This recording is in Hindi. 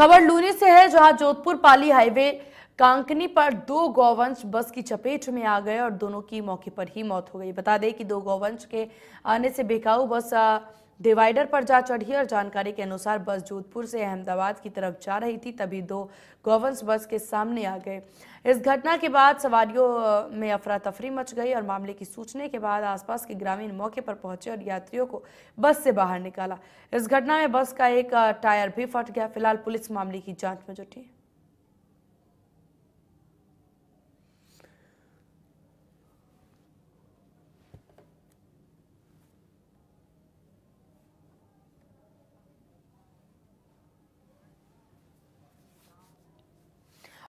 खबर लूनी से है जहां जोधपुर पाली हाईवे कांकनी पर दो गौवंश बस की चपेट में आ गए और दोनों की मौके पर ही मौत हो गई बता दें कि दो गौवंश के आने से बेकाऊ बस डिवाइडर पर जा चढ़ी और जानकारी के अनुसार बस जोधपुर से अहमदाबाद की तरफ जा रही थी तभी दो गोवंश बस के सामने आ गए इस घटना के बाद सवारियों में अफरा तफरी मच गई और मामले की सूचने के बाद आसपास के ग्रामीण मौके पर पहुंचे और यात्रियों को बस से बाहर निकाला इस घटना में बस का एक टायर भी फट गया फिलहाल पुलिस मामले की जाँच में जुटी है